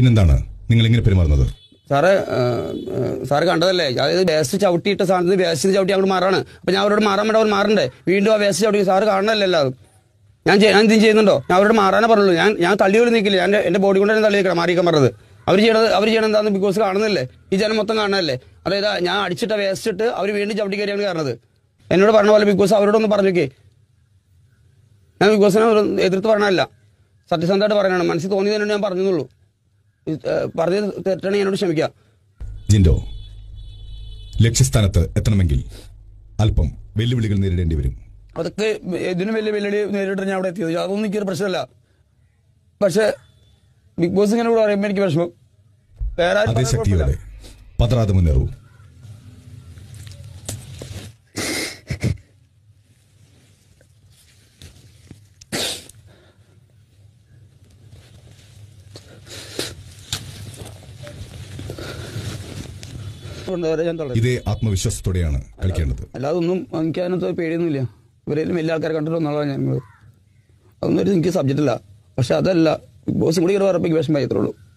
പിന്നെന്താണ് നിങ്ങൾ ഇങ്ങനെ പെരുമാറുന്നത് സാറ് സാറ് കണ്ടതല്ലേ അതായത് വേസ്റ്റ് ചവിട്ടിയിട്ട സാധനത്തിൽ വേസ്റ്റ് ചവിട്ടി അങ്ങോട്ട് മാറാണ് അപ്പൊ ഞാൻ അവരോട് മാറാൻ വേണ്ട അവർ മാറണ്ടേ വീണ്ടും ആ വേസ്റ്റ് ചവിട്ടി സാറ് കാണണമല്ലോ ഞാൻ ഞാൻ ഇതും ചെയ്യുന്നുണ്ടോ ഞാൻ അവരോട് മാറാനേ പറഞ്ഞുള്ളൂ ഞാൻ ഞാൻ തള്ളി പോലും നിൽക്കില്ല ഞാൻ എന്റെ ബോഡി കൊണ്ട് തന്നെ തള്ളി നിൽക്കണം മാറിയിക്കാൻ പറഞ്ഞത് അവർ ചെയ്യണത് അവർ ചെയ്യണത് എന്താണെന്ന് ബിക്കോസ് കാണുന്നില്ലേ ഈ ജനം മൊത്തം കാണുന്നല്ലേ അതായത് ഞാൻ അടിച്ചിട്ട വേസ്റ്റ് ഇട്ട് അവർ വീണ്ടും ചവിട്ടി കയറിയാണ് കയറുന്നത് എന്നോട് പറഞ്ഞ പോലെ ബിക്കോസ് ബോസ് അവരോടൊന്ന് പറഞ്ഞേക്കേ ഞാൻ ബിക്കോസിനെ എതിർത്ത് പറഞ്ഞല്ല സത്യസന്ധമായിട്ട് പറയണം മനസ്സിൽ തോന്നിയതിനോട് ഞാൻ പറഞ്ഞെന്നുള്ളൂ പറഞ്ഞത് തെറ്റാണ് എന്നോട് ക്ഷമിക്കാം ജിൻഡോ ലക്ഷ്യസ്ഥാനത്ത് എത്തണമെങ്കിൽ അല്പം വെല്ലുവിളികൾ നേരിടേണ്ടി വരും അതൊക്കെ ഇതിനും വലിയ വെല്ലുവിളി നേരിട്ട് ഞാൻ അവിടെ എത്തിയത് അതൊന്നും എനിക്കൊരു പ്രശ്നമല്ല പക്ഷെ ബിഗ് ബോസ് ഇങ്ങനെ കൂടെ പറയുമ്പോൾ എനിക്ക് വിഷമം വേറെ അതേ ശക്തിയോടെ പതറാതെ മുന്നേറൂ ഇതേ ആത്മവിശ്വാസത്തോടെയാണ് കളിക്കേണ്ടത് അല്ലാതെ ഒന്നും എനിക്ക് അതിനകത്ത് പേടിയൊന്നുമില്ല ഇവരെയും എല്ലാ ആൾക്കാരെ കണ്ടിട്ടുള്ള ഒന്നാണ് ഞങ്ങൾ അതൊന്നും ഒരു എനിക്ക് സബ്ജക്റ്റ് അല്ല പക്ഷെ അതല്ല ബോസ് കൂടി ഇങ്ങനെ പറയപ്പോൾ വിഷമം